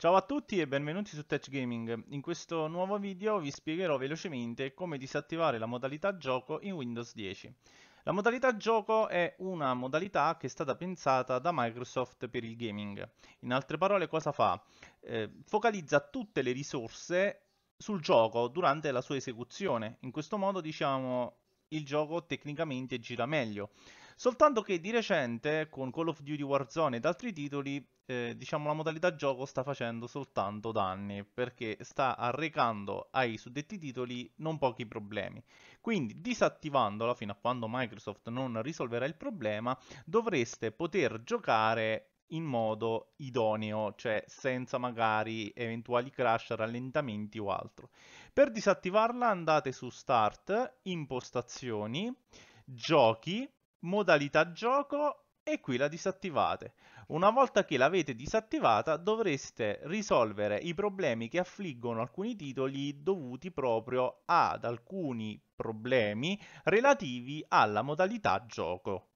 Ciao a tutti e benvenuti su Touch Gaming. In questo nuovo video vi spiegherò velocemente come disattivare la modalità gioco in Windows 10. La modalità gioco è una modalità che è stata pensata da Microsoft per il gaming. In altre parole cosa fa? Eh, focalizza tutte le risorse sul gioco durante la sua esecuzione. In questo modo diciamo il gioco tecnicamente gira meglio. Soltanto che di recente, con Call of Duty Warzone ed altri titoli, eh, diciamo la modalità gioco sta facendo soltanto danni, perché sta arrecando ai suddetti titoli non pochi problemi. Quindi disattivandola fino a quando Microsoft non risolverà il problema, dovreste poter giocare in modo idoneo, cioè senza magari eventuali crash, rallentamenti o altro. Per disattivarla andate su Start, Impostazioni, Giochi, modalità gioco e qui la disattivate. Una volta che l'avete disattivata dovreste risolvere i problemi che affliggono alcuni titoli dovuti proprio ad alcuni problemi relativi alla modalità gioco.